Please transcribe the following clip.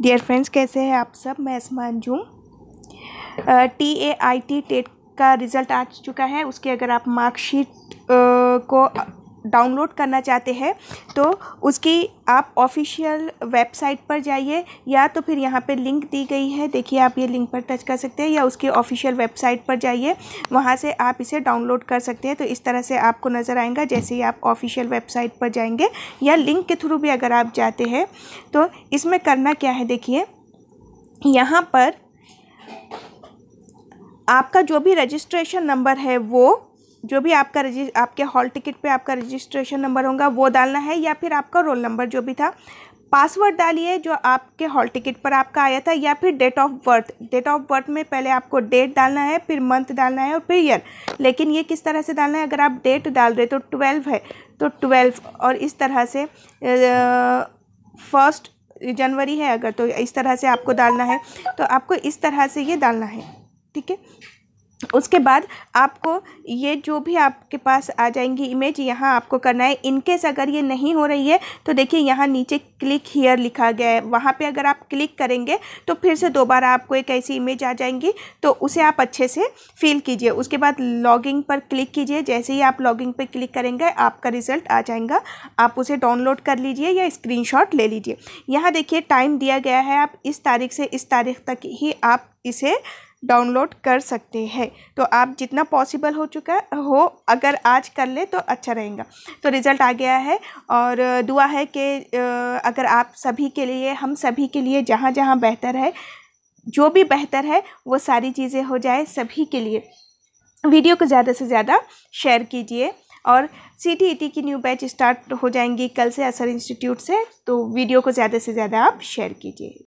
dear friends कैसे हैं आप सब मैं Aasman Anjum T A I T TET का रिज़ल्ट आ चुका है उसके अगर आप मार्कशीट को डाउनलोड करना चाहते हैं तो उसकी आप ऑफिशियल वेबसाइट पर जाइए या तो फिर यहाँ पे लिंक दी गई है देखिए आप ये लिंक पर टच कर सकते हैं या उसकी ऑफिशियल वेबसाइट पर जाइए वहाँ से आप इसे डाउनलोड कर सकते हैं तो इस तरह से आपको नज़र आएगा जैसे ही आप ऑफिशियल वेबसाइट पर जाएंगे या लिंक के थ्रू भी अगर आप जाते हैं तो इसमें करना क्या है देखिए यहाँ पर आपका जो भी रजिस्ट्रेशन नंबर है वो जो भी आपका रजिस्ट आपके हॉल टिकट पे आपका रजिस्ट्रेशन नंबर होगा वो डालना है या फिर आपका रोल नंबर जो भी था पासवर्ड डालिए जो आपके हॉल टिकट पर आपका आया था या फिर date of birth date of birth में पहले आपको डेट डालना है फिर मंथ डालना है और फिर ईयर लेकिन ये किस तरह से डालना है अगर आप डेट डाल रहे तो ट्वेल्व है तो ट्वेल्व और इस तरह से फर्स्ट जनवरी है अगर तो इस तरह से आपको डालना है तो आपको इस तरह से ये डालना है ठीक है उसके बाद आपको ये जो भी आपके पास आ जाएंगी इमेज यहाँ आपको करना है इनकेस अगर ये नहीं हो रही है तो देखिए यहाँ नीचे क्लिक हीयर लिखा गया है वहाँ पे अगर आप क्लिक करेंगे तो फिर से दोबारा आपको एक ऐसी इमेज आ जाएंगी तो उसे आप अच्छे से फिल कीजिए उसके बाद लॉगिंग पर क्लिक कीजिए जैसे ही आप लॉगिंग पर क्लिक करेंगे आपका रिजल्ट आ जाएगा आप उसे डाउनलोड कर लीजिए या स्क्रीन ले लीजिए यहाँ देखिए टाइम दिया गया है आप इस तारीख से इस तारीख तक ही आप इसे डाउनलोड कर सकते हैं तो आप जितना पॉसिबल हो चुका हो अगर आज कर ले तो अच्छा रहेगा तो रिज़ल्ट आ गया है और दुआ है कि अगर आप सभी के लिए हम सभी के लिए जहाँ जहाँ बेहतर है जो भी बेहतर है वो सारी चीज़ें हो जाए सभी के लिए वीडियो को ज़्यादा से ज़्यादा शेयर कीजिए और सी टी ई टी की न्यू बैच स्टार्ट हो जाएंगी कल से असर इंस्टीट्यूट से तो वीडियो को ज़्यादा से ज़्यादा आप शेयर कीजिए